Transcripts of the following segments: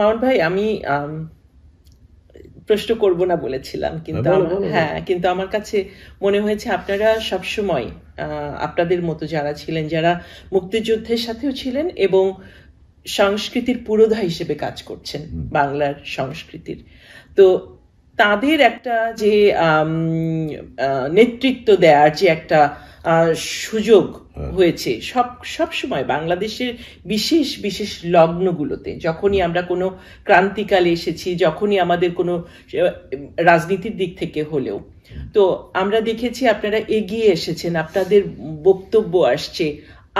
মামুন ভাই আমি প্রশ্ন করব না বলেছিলাম হ্যাঁ, কিন্তু হ্যাঁ কিন্তু আমার কাছে মনে হয়েছে আপনারা সবসময় আপনাদের মতো যারা ছিলেন যারা মুক্তিযুদ্ধের সাথেও ছিলেন এবং সংস্কৃতির পুরোধা হিসেবে কাজ করছেন বাংলার সংস্কৃতির তো তাদের একটা যে নেতৃত্ব দেওয়ার যে একটা সুযোগ হ্যাঁ। হয়েছে সব সব সময় বাংলাদেশের বিশেষ বিশেষ লগ্নগুলোতে যখনই আমরা কোনো ক্রান্তিকালে এসেছি যখনই আমাদের কোনো রাজনীতির দিক থেকে হলেও তো আমরা দেখেছি আপনারা এগিয়ে এসেছেন আপনাদের বক্তব্য আসছে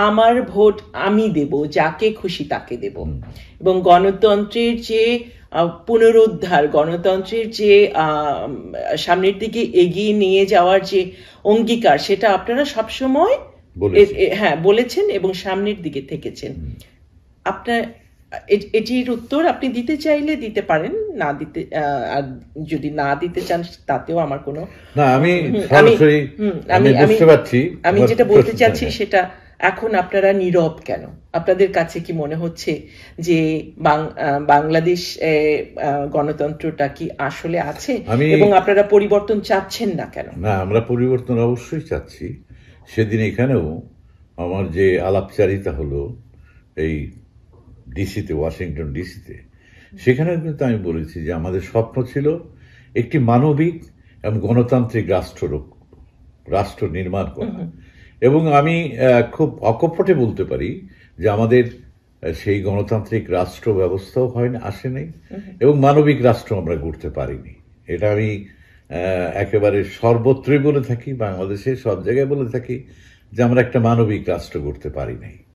আমার ভোট আমি দেব যাকে খুশি তাকে দেব এবং গণতন্ত্রের যে পুনরুদ্ধার গণতন্ত্রের যে সামনের দিকে এগিয়ে নিয়ে যাওয়ার যে অঙ্গীকার সেটা আপনারা সবসময় হ্যাঁ বলেছেন এবং সামনের দিকে থেকেছেন আপনার এটির উত্তর আপনি দিতে চাইলে দিতে পারেন না দিতে আর যদি না দিতে চান তাতেও আমার কোনো না আমি আমি বুঝতে পারছি আমি যেটা বলতে চাচ্ছি সেটা এখন আপনারা নীরব কেন আপনাদের কাছে কি মনে হচ্ছে যে বাংলাদেশ গণতন্ত্রটা কি আসলে আছে এবং আপনারা পরিবর্তন চাচ্ছেন না কেন না আমরা পরিবর্তন অবশ্যই চাচ্ছি সেদিন এখানেও আমার যে আলাপচারিতা হলো এই ডিসিতে ওয়াশিংটন ডিসিতে সেখানে কিন্তু আমি বলেছি যে আমাদের স্বপ্ন ছিল একটি মানবিক এবং গণতান্ত্রিক রাষ্ট্র রাষ্ট্র নির্মাণ করা এবং আমি খুব অকপটে বলতে পারি যে আমাদের সেই গণতান্ত্রিক রাষ্ট্র ব্যবস্থাও হয়নি আসেনি এবং মানবিক রাষ্ট্র আমরা গড়তে পারিনি এটা আমি একেবারে সর্বত্রই বলে থাকি বাংলাদেশে সব জায়গায় বলে থাকি যে আমরা একটা মানবিক রাষ্ট্র করতে পারি নাই